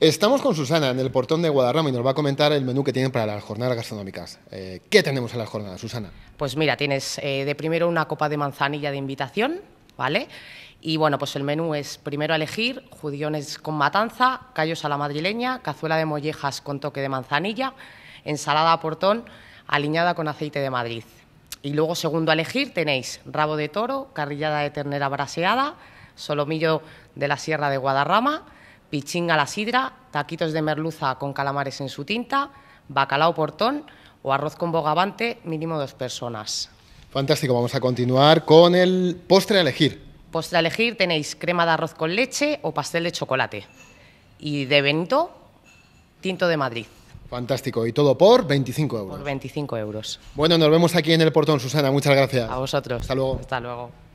Estamos con Susana en el portón de Guadarrama y nos va a comentar el menú que tienen para las jornadas gastronómicas. Eh, ¿Qué tenemos en la jornada Susana? Pues mira, tienes eh, de primero una copa de manzanilla de invitación, ¿vale? Y bueno, pues el menú es primero elegir judiones con matanza, callos a la madrileña, cazuela de mollejas con toque de manzanilla, ensalada a portón aliñada con aceite de Madrid. Y luego, segundo elegir, tenéis rabo de toro, carrillada de ternera braseada, solomillo de la Sierra de Guadarrama, Pichinga a la sidra, taquitos de merluza con calamares en su tinta, bacalao portón o arroz con bogavante, mínimo dos personas. Fantástico, vamos a continuar con el postre a elegir. Postre a elegir tenéis crema de arroz con leche o pastel de chocolate. Y de Benito, tinto de Madrid. Fantástico, y todo por 25 euros. Por 25 euros. Bueno, nos vemos aquí en el portón, Susana, muchas gracias. A vosotros. Hasta luego. Hasta luego.